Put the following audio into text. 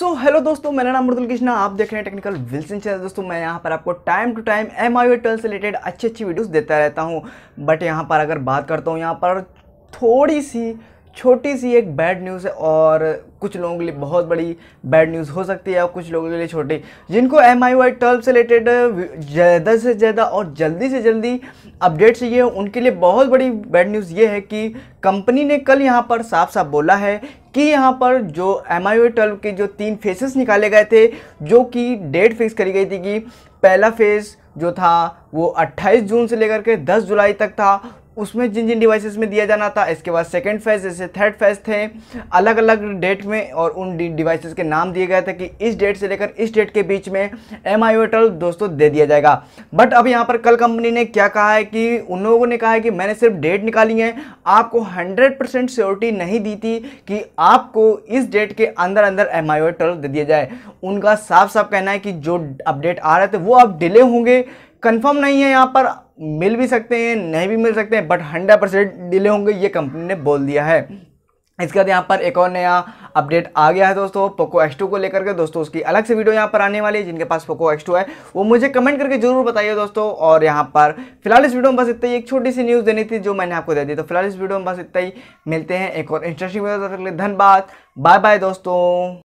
so hello दोस्तों मेरा नाम मृदुल कृष्णा आप देख रहे हैं टेक्निकल विल्सन चैनल दोस्तों मैं यहाँ पर आपको time to time M I से रिलेटेड अच्छी अच्छी वीडियोस देता रहता हूँ बट यहाँ पर अगर बात करता हूँ यहाँ पर थोड़ी सी छोटी सी एक बैड न्यूज़ है और कुछ लोगों के लिए बहुत बड़ी बैड न्यूज़ हो सकती है और कुछ लोगों के लिए छोटी जिनको एम आई वाई ट्वेल्व से रिलेटेड ज़्यादा से ज़्यादा और जल्दी से जल्दी अपडेट चाहिए उनके लिए बहुत बड़ी बैड न्यूज़ ये है कि कंपनी ने कल यहाँ पर साफ साफ बोला है कि यहाँ पर जो एम आई वाई ट्वेल्व के जो तीन फेसेस निकाले गए थे जो कि डेट फिक्स करी गई थी कि पहला फेज़ जो था वो 28 जून से लेकर के 10 जुलाई तक था उसमें जिन जिन डिवाइसेस में दिया जाना था इसके बाद सेकेंड फेज़ जैसे थर्ड फेज़ थे अलग अलग डेट में और उन डिवाइसेस के नाम दिए गए थे कि इस डेट से लेकर इस डेट के बीच में एम आई दोस्तों दे दिया जाएगा बट अब यहाँ पर कल कंपनी ने क्या कहा है कि उन लोगों ने कहा है कि मैंने सिर्फ डेट निकाली है आपको हंड्रेड परसेंट श्योरिटी नहीं दी थी कि आपको इस डेट के अंदर अंदर एम आई दे दिया जाए उनका साफ साफ कहना है कि जो अपडेट आ रहे थे वो अब डिले होंगे कन्फर्म नहीं है यहाँ पर मिल भी सकते हैं नहीं भी मिल सकते हैं बट हंड्रेड परसेंट डिले होंगे ये कंपनी ने बोल दिया है इसके बाद यहाँ पर एक और नया अपडेट आ गया है दोस्तों पोको एक्स को लेकर के दोस्तों उसकी अलग से वीडियो यहाँ पर आने वाली है जिनके पास पोको एक्स है वो मुझे कमेंट करके जरूर बताइए दोस्तों और यहाँ पर फिलहाल इस वीडियो में बस इतना ही एक छोटी सी न्यूज़ देनी थी जो मैंने आपको दे दी तो फिलहाल इस वीडियो में बस इतना ही मिलते हैं एक और इंटरेस्टिंग वीडियो धन्यवाद बाय बाय दोस्तों